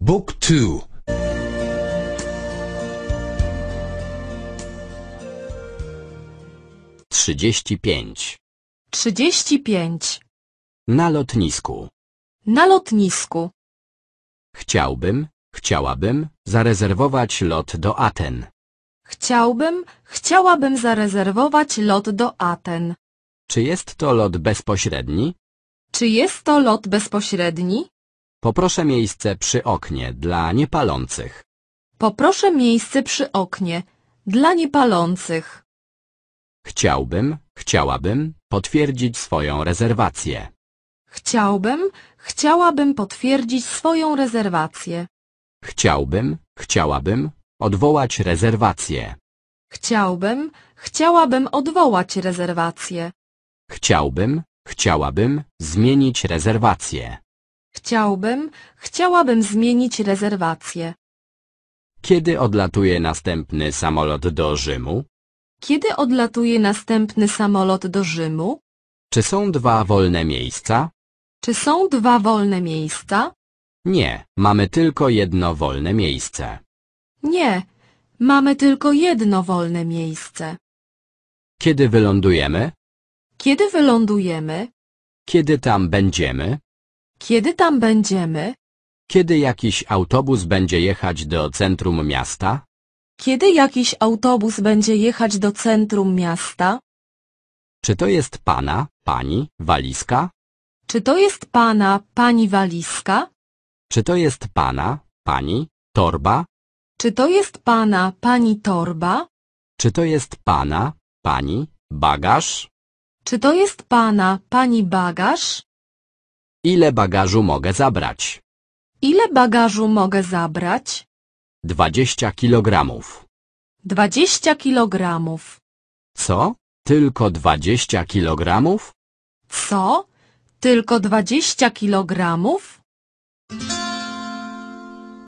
Book 2 35 35 Na lotnisku Na lotnisku Chciałbym, chciałabym zarezerwować lot do Aten. Chciałbym, chciałabym zarezerwować lot do Aten. Czy jest to lot bezpośredni? Czy jest to lot bezpośredni? Poproszę miejsce przy oknie dla niepalących. Poproszę miejsce przy oknie dla niepalących. Chciałbym, chciałabym potwierdzić swoją rezerwację. Chciałbym, chciałabym potwierdzić swoją rezerwację. Chciałbym, chciałabym odwołać rezerwację. Chciałbym, chciałabym odwołać rezerwację. Chciałbym, chciałabym zmienić rezerwację. Chciałbym, chciałabym zmienić rezerwację. Kiedy odlatuje następny samolot do Rzymu? Kiedy odlatuje następny samolot do Rzymu? Czy są dwa wolne miejsca? Czy są dwa wolne miejsca? Nie, mamy tylko jedno wolne miejsce. Nie, mamy tylko jedno wolne miejsce. Kiedy wylądujemy? Kiedy wylądujemy? Kiedy tam będziemy? Kiedy tam będziemy? Kiedy jakiś autobus będzie jechać do centrum miasta? Kiedy jakiś autobus będzie jechać do centrum miasta? Czy to jest pana, pani, walizka? Czy to jest pana, pani walizka? Czy to jest pana, pani, torba? Czy to jest pana, pani torba? Czy to jest pana, pani, bagaż? Czy to jest pana, pani bagaż? Ile bagażu mogę zabrać? Ile bagażu mogę zabrać? 20 kilogramów. 20 kilogramów. Co? Tylko 20 kilogramów? Co? Tylko 20 kilogramów?